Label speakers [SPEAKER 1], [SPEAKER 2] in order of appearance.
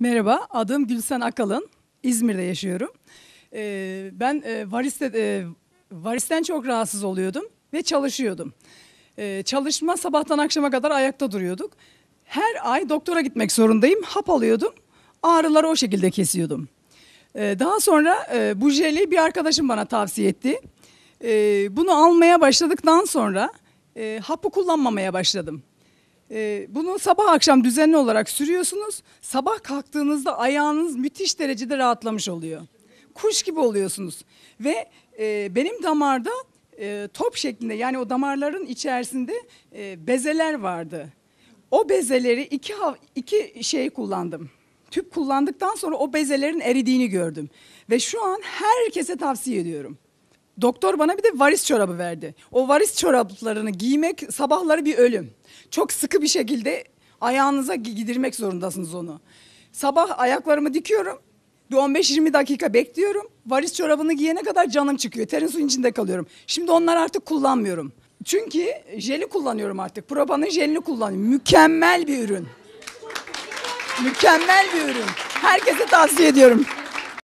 [SPEAKER 1] Merhaba, adım Gülsen Akalın. İzmir'de yaşıyorum. Ee, ben e, variste, e, varisten çok rahatsız oluyordum ve çalışıyordum. Ee, çalışma sabahtan akşama kadar ayakta duruyorduk. Her ay doktora gitmek zorundayım. Hap alıyordum. Ağrıları o şekilde kesiyordum. Ee, daha sonra e, bu jeli bir arkadaşım bana tavsiye etti. Ee, bunu almaya başladıktan sonra e, hapı kullanmamaya başladım. E, bunu sabah akşam düzenli olarak sürüyorsunuz. Sabah kalktığınızda ayağınız müthiş derecede rahatlamış oluyor. Kuş gibi oluyorsunuz. Ve e, benim damarda e, top şeklinde yani o damarların içerisinde e, bezeler vardı. O bezeleri iki, iki şey kullandım. Tüp kullandıktan sonra o bezelerin eridiğini gördüm. Ve şu an herkese tavsiye ediyorum. Doktor bana bir de varis çorabı verdi. O varis çoraplarını giymek sabahları bir ölüm. Çok sıkı bir şekilde ayağınıza gidirmek zorundasınız onu. Sabah ayaklarımı dikiyorum. 15-20 dakika bekliyorum. Varis çorabını giyene kadar canım çıkıyor. Terin suyun içinde kalıyorum. Şimdi onlar artık kullanmıyorum. Çünkü jeli kullanıyorum artık. Propanın jelini kullanıyorum. Mükemmel bir ürün. Mükemmel bir ürün. Herkese tavsiye ediyorum.